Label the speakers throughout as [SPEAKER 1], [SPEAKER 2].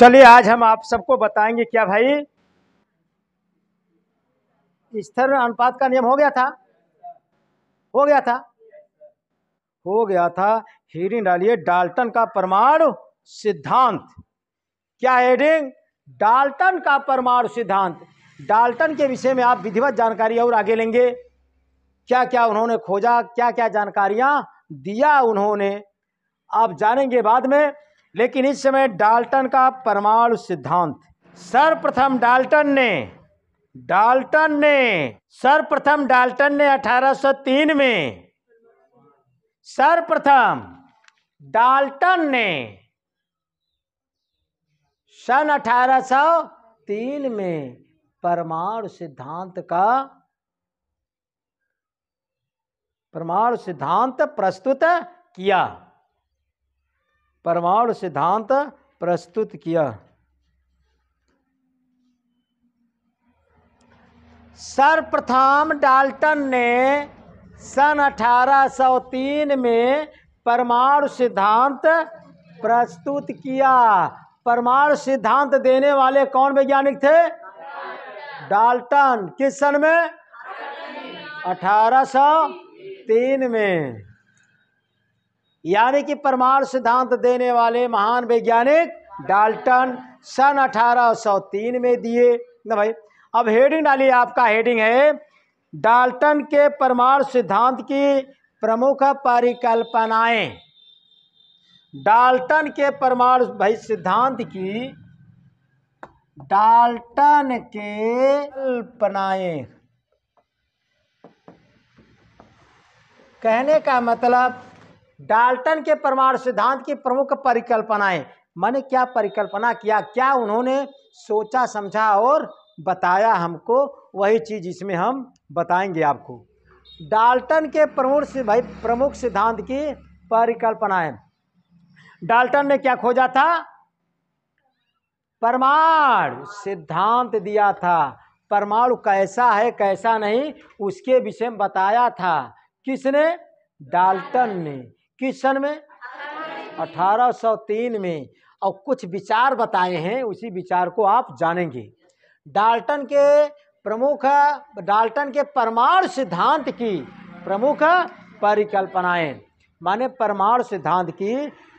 [SPEAKER 1] चलिए आज हम आप सबको बताएंगे क्या भाई स्थिर अनुपात का नियम हो गया था हो गया था हो गया था हेडिंग डालिए डाल्टन का परमाणु सिद्धांत क्या हेडिंग डाल्टन का परमाणु सिद्धांत डाल्टन के विषय में आप विधिवत जानकारी और आगे लेंगे क्या क्या उन्होंने खोजा क्या क्या जानकारियां दिया उन्होंने आप जानेंगे बाद में लेकिन इस समय डाल्टन का परमाणु सिद्धांत सर्वप्रथम डाल्टन ने डाल्टन ने सर्वप्रथम डाल्टन ने 1803 में सर्वप्रथम डाल्टन ने सन 1803 में परमाणु सिद्धांत का परमाणु सिद्धांत प्रस्तुत किया परमाणु सिद्धांत प्रस्तुत किया सर्वप्रथम डाल्टन ने सन 1803 में परमाणु सिद्धांत प्रस्तुत किया परमाणु सिद्धांत देने वाले कौन वैज्ञानिक थे डाल्टन किस सन में 1803 में यानी कि परमाणु सिद्धांत देने वाले महान वैज्ञानिक डाल्टन सन 1803 में दिए ना भाई अब हेडिंग डालिए आपका हेडिंग है डाल्टन के परमाणु सिद्धांत की प्रमुख परिकल्पनाएं डाल्टन के परमाणु भाई सिद्धांत की डाल्टन के कल्पनाएं कहने का मतलब डाल्टन के परमाणु सिद्धांत की प्रमुख परिकल्पनाएं मैंने क्या परिकल्पना किया क्या उन्होंने सोचा समझा और बताया हमको वही चीज़ इसमें हम बताएंगे आपको डाल्टन के प्रमुख भाई प्रमुख सिद्धांत की परिकल्पनाएं डाल्टन ने क्या खोजा था परमाणु सिद्धांत दिया था परमाणु कैसा है कैसा नहीं उसके विषय में बताया था किसने डाल्टन ने किस सन में 1803 में और कुछ विचार बताए हैं उसी विचार को आप जानेंगे डाल्टन के प्रमुख डाल्टन के परमाणु सिद्धांत की प्रमुख परिकल्पनाएं माने परमाणु सिद्धांत की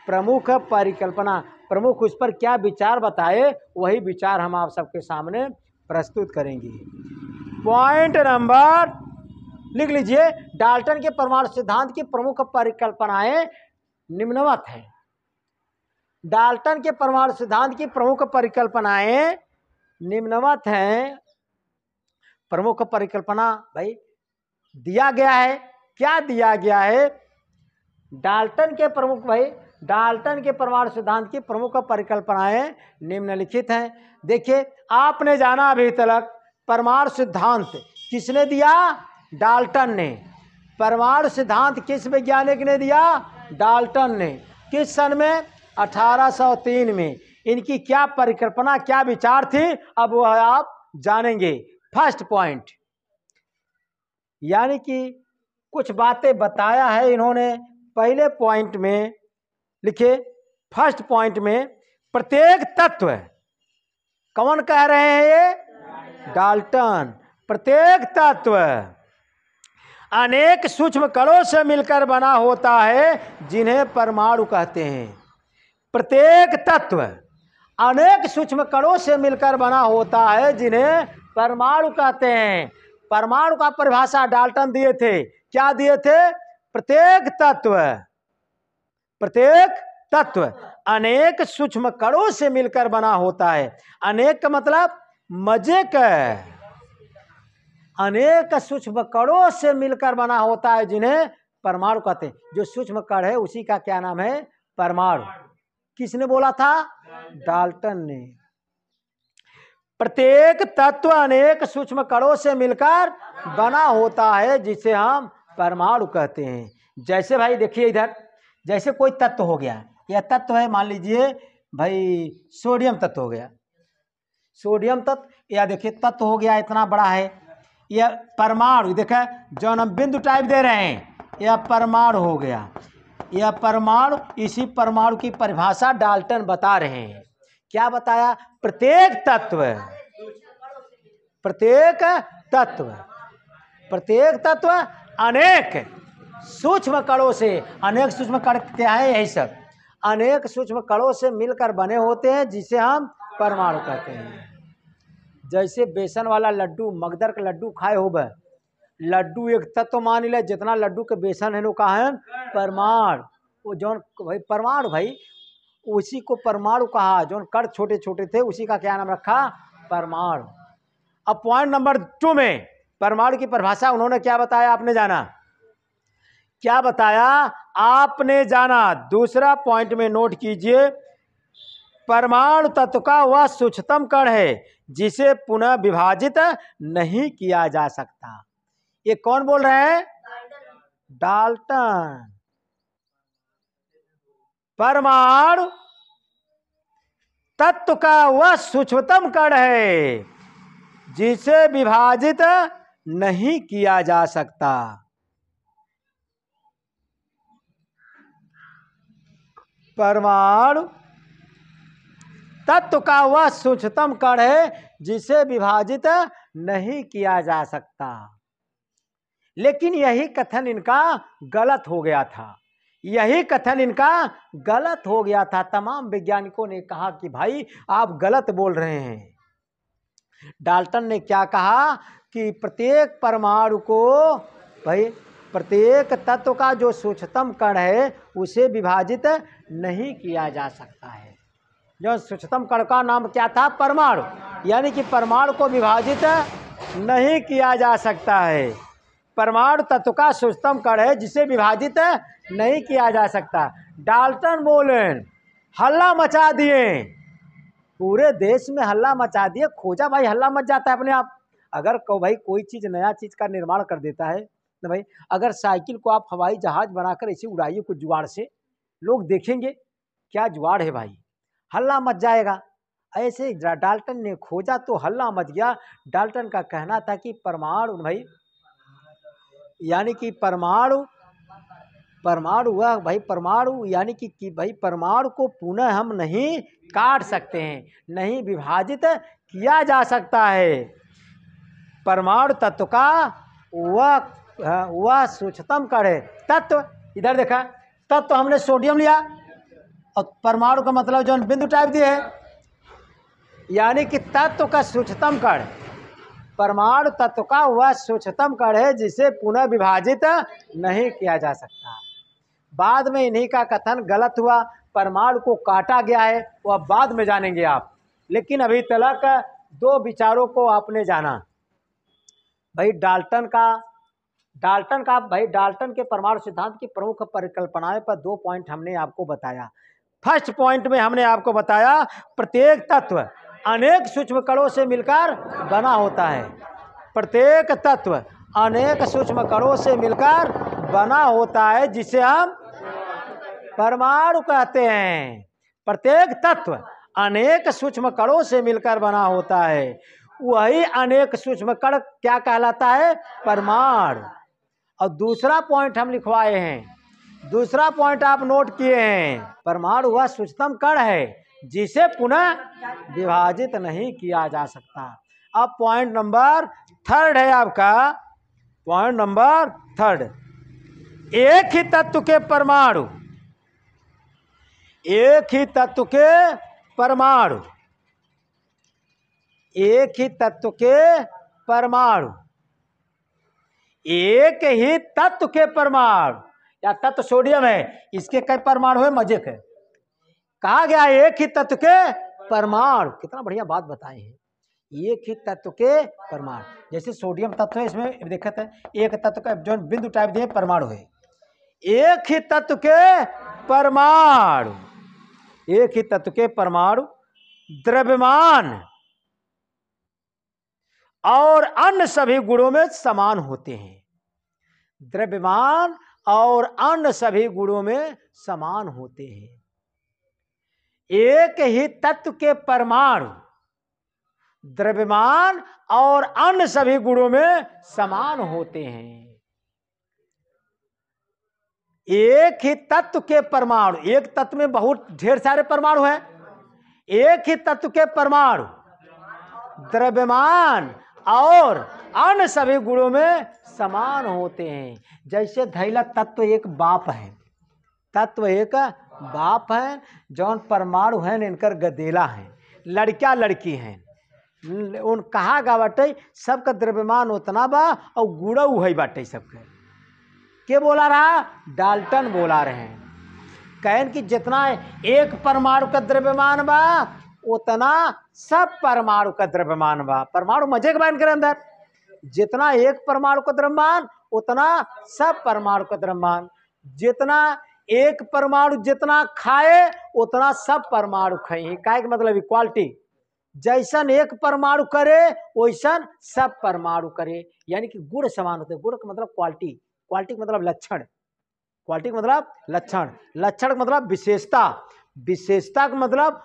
[SPEAKER 1] प्रमुख परिकल्पना प्रमुख उस पर क्या विचार बताए वही विचार हम आप सबके सामने प्रस्तुत करेंगे पॉइंट नंबर लिख लीजिए डाल्टन के परमाणु सिद्धांत की प्रमुख परिकल्पनाएं निम्नवत हैं डाल्टन के परमाणु सिद्धांत की प्रमुख परिकल्पनाएं निम्नवत हैं प्रमुख परिकल्पना भाई दिया गया है क्या दिया गया है डाल्टन के प्रमुख भाई डाल्टन के परमाणु सिद्धांत की प्रमुख परिकल्पनाएं निम्नलिखित हैं देखिए आपने जाना अभी तक परमाणु सिद्धांत किसने दिया डाल्टन ने परमाणु सिद्धांत किस वैज्ञानिक ने दिया डाल्टन ने किस सन में 1803 में इनकी क्या परिकल्पना क्या विचार थी अब वह आप जानेंगे फर्स्ट पॉइंट यानी कि कुछ बातें बताया है इन्होंने पहले पॉइंट में लिखे फर्स्ट पॉइंट में प्रत्येक तत्व कौन कह रहे हैं ये डाल्टन प्रत्येक तत्व अनेक सूक्ष्म कणों से मिलकर बना होता है जिन्हें परमाणु कहते हैं प्रत्येक तत्व अनेक सूक्ष्म कणों से मिलकर बना होता है जिन्हें परमाणु कहते हैं परमाणु का परिभाषा डाल्टन दिए थे क्या दिए थे प्रत्येक तत्व प्रत्येक तत्व अनेक सूक्ष्म कणों से मिलकर बना होता है अनेक का मतलब मजे का अनेक सूक्ष्म कणों से मिलकर बना होता है जिन्हें परमाणु कहते हैं जो सूक्ष्म कण है उसी का क्या नाम है परमाणु किसने बोला था डाल्टन ने प्रत्येक तत्व अनेक सूक्ष्म कणों से मिलकर बना होता है जिसे हम परमाणु कहते हैं जैसे भाई देखिए इधर जैसे कोई तत्व हो गया यह तत्व है मान लीजिए भाई सोडियम तत्व हो गया सोडियम तत्व या देखिए तत्व हो गया इतना बड़ा है यह परमाणु देखा जौन हम बिंदु टाइप दे रहे हैं यह परमाणु हो गया यह परमाणु इसी परमाणु की परिभाषा डाल्टन बता रहे हैं क्या बताया प्रत्येक तत्व प्रत्येक तत्व प्रत्येक तत्व अनेक सूक्ष्म कणों से अनेक सूक्ष्म कण क्या है यही सब अनेक सूक्ष्म कणों से मिलकर बने होते हैं जिसे हम परमाणु कहते हैं जैसे बेसन वाला लड्डू मगदर का लड्डू खाए हो वह लड्डू एक तत्व मान ले जितना लड्डू के बेसन है ना है परमाण वो जौन भाई परमाणु भाई उसी को परमाणु कहा जौन कर छोटे छोटे थे उसी का क्या नाम रखा परमाणु अब पॉइंट नंबर टू में परमाणु की परिभाषा उन्होंने क्या बताया आपने जाना क्या बताया आपने जाना दूसरा पॉइंट में नोट कीजिए परमाणु तत्व का वह सूक्ष्मतम कण है जिसे पुनः विभाजित नहीं किया जा सकता ये कौन बोल रहे हैं डाल्टन परमाणु तत्व का वह सूक्ष्मतम कण है जिसे विभाजित नहीं किया जा सकता परमाणु तत्व का वह सूक्ष्मतम कण है जिसे विभाजित नहीं किया जा सकता लेकिन यही कथन इनका गलत हो गया था यही कथन इनका गलत हो गया था तमाम वैज्ञानिकों ने कहा कि भाई आप गलत बोल रहे हैं डाल्टन ने क्या कहा कि प्रत्येक परमाणु को भाई प्रत्येक तत्व का जो सूक्ष्मतम कण है उसे विभाजित नहीं किया जा सकता है जो सूक्ष्मतम कण का नाम क्या था परमाणु यानी कि परमाणु को विभाजित नहीं किया जा सकता है परमाणु तत्व का सूक्ष्मतम कण है जिसे विभाजित नहीं किया जा सकता डाल्टन बोलेन हल्ला मचा दिए पूरे देश में हल्ला मचा दिए खोजा भाई हल्ला मच जाता है अपने आप अगर को भाई कोई चीज़ नया चीज़ का निर्माण कर देता है ना तो भाई अगर साइकिल को आप हवाई जहाज़ बनाकर ऐसे उड़ाइए कुछ जुआड़ से लोग देखेंगे क्या जुआड़ है भाई हल्ला मच जाएगा ऐसे डाल्टन ने खोजा तो हल्ला मच गया डाल्टन का कहना था कि परमाणु भाई यानी कि परमाणु परमाणु हुआ भाई परमाणु यानी कि, कि भाई परमाणु को पुनः हम नहीं काट सकते हैं नहीं विभाजित किया जा सकता है परमाणु तत्व का वह वह सूचतम करे तत्व इधर देखा तत्व हमने सोडियम लिया और परमाणु का मतलब जो बिंदु टाइप दिए है यानी कि तत्व का सूक्ष्मतम कण परमाणु तत्व का वह सूक्ष्मतम कण है जिसे पुनः विभाजित नहीं किया जा सकता बाद में इन्हीं का कथन गलत हुआ परमाणु को काटा गया है वह बाद में जानेंगे आप लेकिन अभी तलक दो विचारों को आपने जाना भाई डाल्टन का डाल्टन का भाई डाल्टन के परमाणु सिद्धांत की प्रमुख परिकल्पनाएं पर दो पॉइंट हमने आपको बताया फर्स्ट पॉइंट में हमने आपको बताया प्रत्येक तत्व अनेक सूक्ष्म कणों से मिलकर बना होता है प्रत्येक तत्व अनेक सूक्ष्म कणों से मिलकर बना होता है जिसे हम परमाणु कहते हैं प्रत्येक तत्व अनेक सूक्ष्म कणों से मिलकर बना होता है वही अनेक सूक्ष्म कण क्या कहलाता है परमाणु और दूसरा पॉइंट हम लिखवाए हैं दूसरा पॉइंट आप नोट किए हैं परमाणु वह सूचतम कण है जिसे पुनः विभाजित नहीं किया जा सकता अब पॉइंट नंबर थर्ड है आपका पॉइंट नंबर थर्ड एक ही तत्व के परमाणु एक ही तत्व के परमाणु एक ही तत्व के परमाणु एक ही तत्व के परमाणु या तत्व तो सोडियम है इसके कई परमाणु है मजे के कहा गया एक ही तत्व के परमाणु कितना बढ़िया बात बताए हैं एक ही तत्व के परमाणु जैसे सोडियम तत्व है इसमें देखते हैं एक तत्व का जो बिंदु टाइप दिए परमाणु है एक ही तत्व के परमाणु एक ही तत्व के परमाणु द्रव्यमान और अन्य सभी गुणों में समान होते हैं द्रव्यमान और अन्य सभी गुणों में समान होते हैं एक ही तत्व के परमाणु द्रव्यमान और अन्य सभी गुणों में समान होते हैं एक ही तत्व के परमाणु एक तत्व में बहुत ढेर सारे परमाणु हैं एक ही तत्व के परमाणु द्रव्यमान और अन्य सभी गुणों में समान होते हैं जैसे धैला तत्व एक बाप है तत्व एक बाप है जौन परमाणु हैं इनकर गदेला है लड़का लड़की हैं उन कहा गा बाटे सबका द्रव्यमान उतना बा और गुड़ा है बाटे सबके के बोला रहा डाल्टन बोला रहे हैं कहन कि जितना एक परमाणु का द्रव्यमान बा उतना सब परमाणु का द्रव्यमान बा परमाणु मजे के बन करे अंदर जितना एक परमाणु का द्रव्यमान उतना सब परमाणु का द्रव्यमान जितना एक परमाणु जितना खाए उतना सब परमाणु खाए का मतलब इक्वालिटी जैसन एक परमाणु करे वैसन सब परमाणु करे यानी कि गुण समान होते गुण का मतलब क्वालिटी क्वालिटी का मतलब लक्षण क्वालिटी का मतलब लक्षण लक्षण का मतलब विशेषता विशेषता का मतलब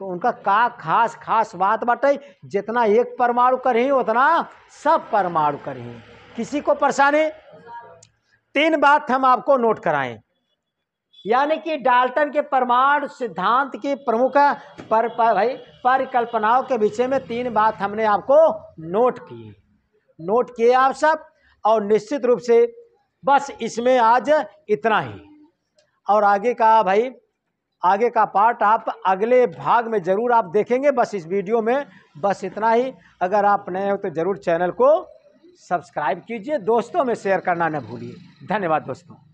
[SPEAKER 1] उनका का खास खास बात बाटे जितना एक परमाणु करही उतना सब परमाणु करही किसी को परेशानी तीन बात हम आपको नोट कराएं यानी कि डाल्टन के परमाणु सिद्धांत की प्रमुख पर, पर भाई परिकल्पनाओं के विषय में तीन बात हमने आपको नोट की नोट किए आप सब और निश्चित रूप से बस इसमें आज इतना ही और आगे का भाई आगे का पार्ट आप अगले भाग में ज़रूर आप देखेंगे बस इस वीडियो में बस इतना ही अगर आप नए हो तो ज़रूर चैनल को सब्सक्राइब कीजिए दोस्तों में शेयर करना न भूलिए धन्यवाद दोस्तों